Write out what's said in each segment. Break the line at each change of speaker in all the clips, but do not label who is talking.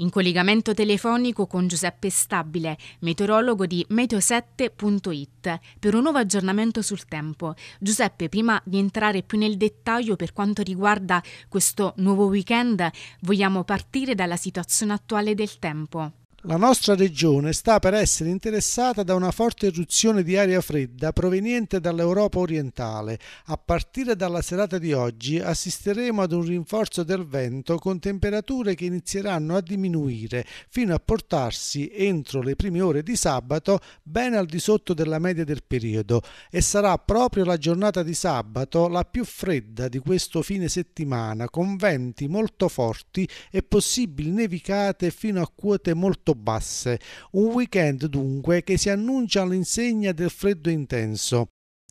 In collegamento telefonico con Giuseppe Stabile, meteorologo di meteo7.it, per un nuovo aggiornamento sul tempo. Giuseppe, prima di entrare più nel dettaglio per quanto riguarda questo nuovo weekend, vogliamo partire dalla situazione attuale del tempo.
La nostra regione sta per essere interessata da una forte eruzione di aria fredda proveniente dall'Europa orientale. A partire dalla serata di oggi assisteremo ad un rinforzo del vento con temperature che inizieranno a diminuire fino a portarsi entro le prime ore di sabato ben al di sotto della media del periodo e sarà proprio la giornata di sabato la più fredda di questo fine settimana con venti molto forti e possibili nevicate fino a quote molto molto basse. Un weekend dunque che si annuncia all'insegna del freddo intenso.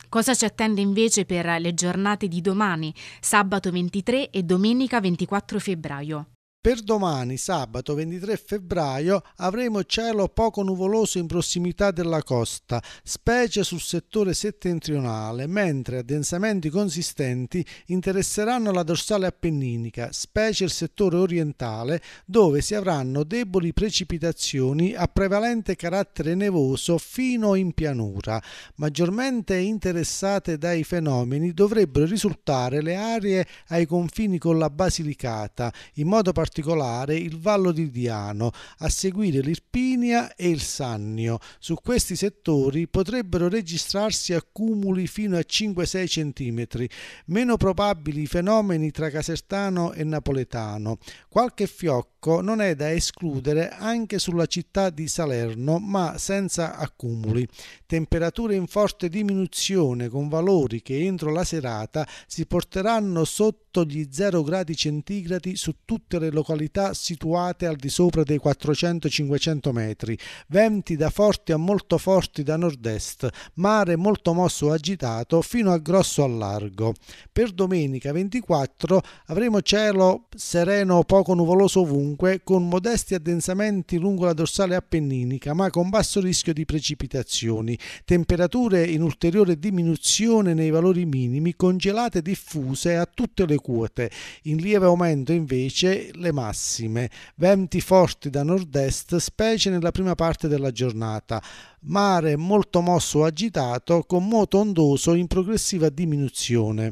Cosa ci attende invece per le giornate di domani, sabato 23 e domenica 24 febbraio?
Per domani, sabato 23 febbraio, avremo cielo poco nuvoloso in prossimità della costa, specie sul settore settentrionale, mentre addensamenti consistenti interesseranno la dorsale appenninica, specie il settore orientale, dove si avranno deboli precipitazioni a prevalente carattere nevoso fino in pianura. Maggiormente interessate dai fenomeni dovrebbero risultare le aree ai confini con la Basilicata, in modo particolare particolare il Vallo di Diano, a seguire l'Irpinia e il Sannio. Su questi settori potrebbero registrarsi accumuli fino a 5-6 cm, meno probabili i fenomeni tra casertano e napoletano. Qualche fiocco non è da escludere anche sulla città di Salerno, ma senza accumuli. Temperature in forte diminuzione con valori che entro la serata si porteranno sotto sotto gli 0 gradi centigradi su tutte le località situate al di sopra dei 400-500 metri, venti da forti a molto forti da nord-est, mare molto mosso e agitato fino a grosso al largo. Per domenica 24 avremo cielo sereno o poco nuvoloso ovunque, con modesti addensamenti lungo la dorsale appenninica, ma con basso rischio di precipitazioni, temperature in ulteriore diminuzione nei valori minimi, congelate diffuse a tutte le quote. in lieve aumento invece le massime, venti forti da nord-est specie nella prima parte della giornata, mare molto mosso o agitato con moto ondoso in progressiva diminuzione.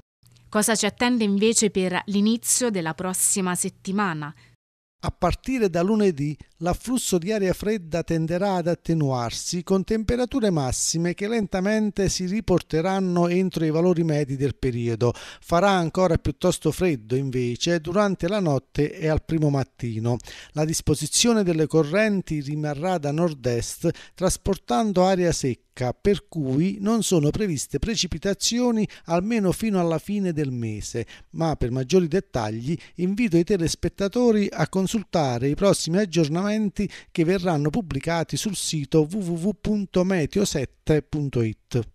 Cosa ci attende invece per l'inizio della prossima settimana? A partire
da lunedì l'afflusso di aria fredda tenderà ad attenuarsi con temperature massime che lentamente si riporteranno entro i valori medi del periodo. Farà ancora piuttosto freddo invece durante la notte e al primo mattino. La disposizione delle correnti rimarrà da nord-est trasportando aria secca per cui non sono previste precipitazioni almeno fino alla fine del mese, ma per maggiori dettagli invito i telespettatori a consultare i prossimi aggiornamenti aggiornamenti che verranno pubblicati sul sito www.meteo7.it.